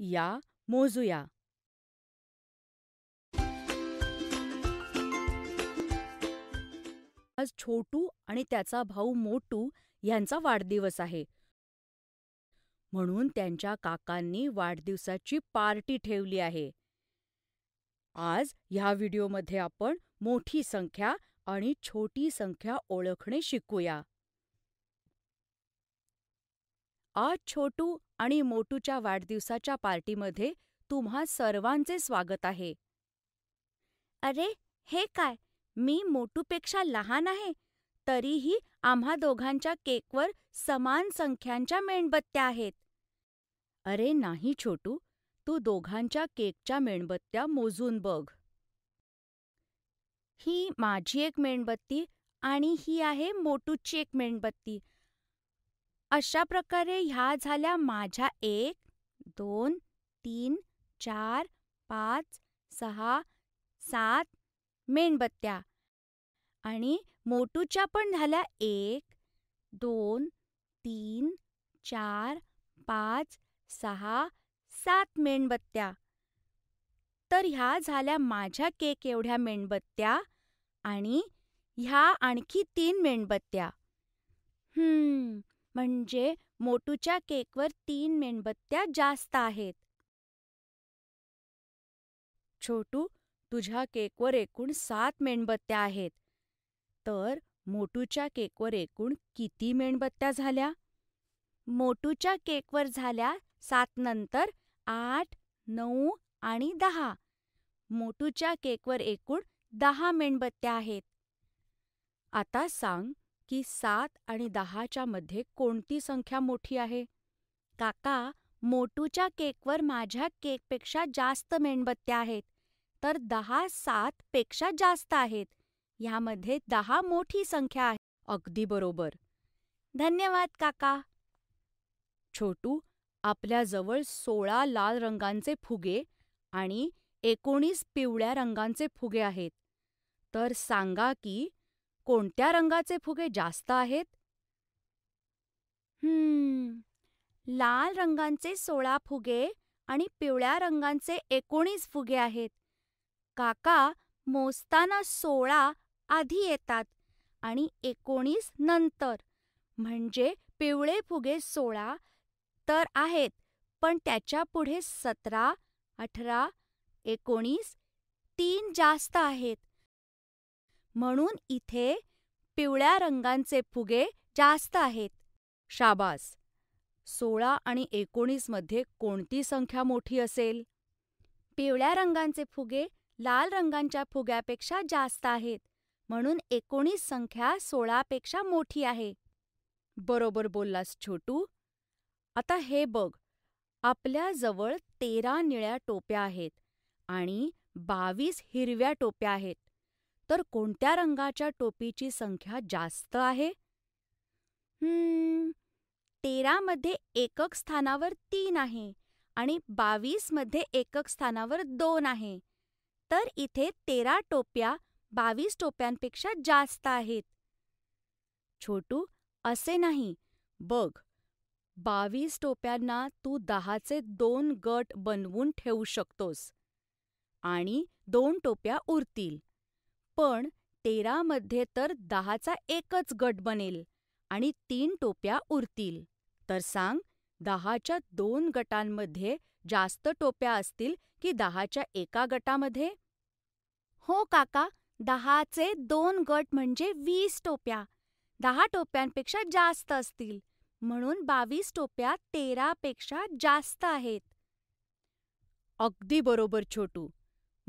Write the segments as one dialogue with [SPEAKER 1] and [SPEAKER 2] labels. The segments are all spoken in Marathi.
[SPEAKER 1] या मोजूया आज छोटू आणि त्याचा भाऊ मोटू यांचा वाढदिवस आहे म्हणून त्यांच्या काकांनी वाढदिवसाची पार्टी ठेवली आहे आज ह्या व्हिडिओमध्ये आपण मोठी संख्या आणि छोटी संख्या ओळखणे शिकूया आज छोटू आणि मोटूच्या वाढदिवसाच्या पार्टीमध्ये तुम्हा सर्वांचे स्वागत आहे अरे हे काय मी मोटूपेक्षा लहान आहे तरीही आम्हा दोघांच्या केकवर समान संख्यांच्या मेणबत्त्या आहेत अरे नाही छोटू तू दोघांच्या केकच्या मेणबत्त्या मोजून बघ ही माझी एक मेणबत्ती आणि ही आहे मोटूची एक मेणबत्ती अशा प्रकारे ह्या झाल्या माझ्या एक दोन तीन चार पाच सहा सात मेणबत्त्या आणि मोटूच्या पण झाल्या एक दोन तीन चार पाच सहा सात मेणबत्त्या तर ह्या झाल्या माझ्या केक एवढ्या मेणबत्त्या आणि ह्या आणखी तीन मेणबत्त्या हम्म म्हणजे मोटूच्या केकवर तीन मेणबत्त्या जास्त आहेत छोटू तुझ्या केकवर एकूण सात मेणबत्त्या आहेत तर मोटूच्या केकवर एकूण किती मेणबत्त्या झाल्या मोटूच्या केकवर झाल्या सात नंतर आठ नऊ आणि दहा मोटूच्या केकवर एकूण दहा मेणबत्त्या आहेत आता सांग की सात आणि दहाच्या मध्ये कोणती संख्या मोठी आहे काका मोटूच्या केकवर माझ्या केकपेक्षा जास्त मेणबत्त्या आहेत तर दहा सात पेक्षा जास्त आहेत ह्यामध्ये दहा मोठी संख्या आहे अगदी बरोबर धन्यवाद काका छोटू आपल्याजवळ सोळा लाल रंगांचे फुगे आणि एकोणीस पिवळ्या रंगांचे फुगे आहेत तर सांगा की कोणत्या रंगाचे फुगे जास्त आहेत हम्म लाल रंगांचे सोळा फुगे आणि पिवळ्या रंगांचे एकोणीस फुगे आहेत काका मोजताना सोळा आधी येतात आणि एकोणीस नंतर म्हणजे पिवळे फुगे सोळा तर आहेत पण त्याच्या पुढे सतरा अठरा एकोणीस तीन जास्त आहेत म्हणून इथे पिवळ्या रंगांचे फुगे जास्त आहेत. शाबास. सोळा आणि एकोणीस मध्ये कोणती संख्या मोठी असेल? पिवळ्या रंगांचे फुगे लाल रंगांच्या फुग्यापेक्षा जास्त आहेत म्हणून एकोणीस संख्या सोळापेक्षा मोठी आहे. बरोबर बोललास छोटू. आता हे बघ, आपल्याजवळ तेरा निळ्या टोप्या आहेत आणि बावीस हिरव्या टोप्या आहेत. तर कोणत्या रंगाच्या टोपीची संख्या जास्त आहे मध्ये एकक स्थानावर तीन आहे आणि मध्ये एकक स्थानावर दोन आहे तर इथे तेरा टोप्या बावीस टोप्यांपेक्षा जास्त आहेत छोटू असे नाही बघ बावीस टोप्यांना तू दहाचे दोन गट बनवून ठेवू शकतोस आणि दोन टोप्या उरतील पण तेरामध्ये तर दहाचा एकच गट बनेल आणि तीन टोप्या उरतील तर सांग दहाच्या दोन गटांमध्ये जास्त टोप्या असतील की दहाच्या एका गटामध्ये हो काका दहाचे दोन गट म्हणजे वीस टोप्या दहा टोप्यांपेक्षा जास्त असतील म्हणून बावीस टोप्या तेरापेक्षा जास्त आहेत अगदी बरोबर छोटू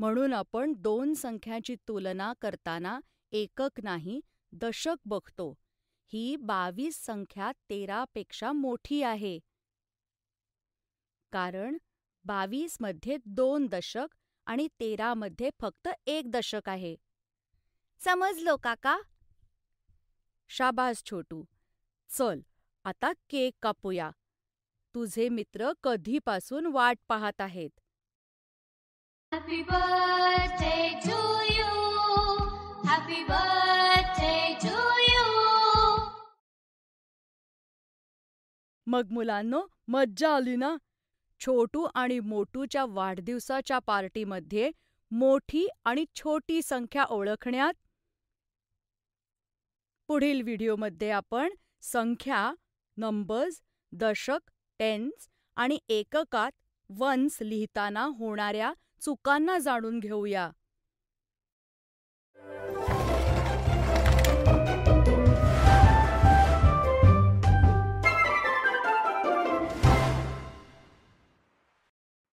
[SPEAKER 1] म्हणून आपण दोन संख्यांची तुलना करताना एकक नाही दशक बघतो ही बावीस संख्या तेरापेक्षा मोठी आहे कारण बावीसमध्ये दोन दशक आणि तेरामध्ये फक्त एक दशक आहे समजलो काका शाबास छोटू चल आता केक कापूया तुझे मित्र कधीपासून वाट पाहत आहेत Happy birthday to you. Happy birthday to you. मग मुलांनो मज्जा आली ना छोटू आणि मोटूच्या वाढदिवसाच्या पार्टीमध्ये मोठी आणि छोटी संख्या ओळखण्यात पुढील व्हिडिओमध्ये आपण संख्या नंबर्स दशक टेन्स आणि एककात वन्स लिहिताना होणाऱ्या चुकांना जाणून घेऊया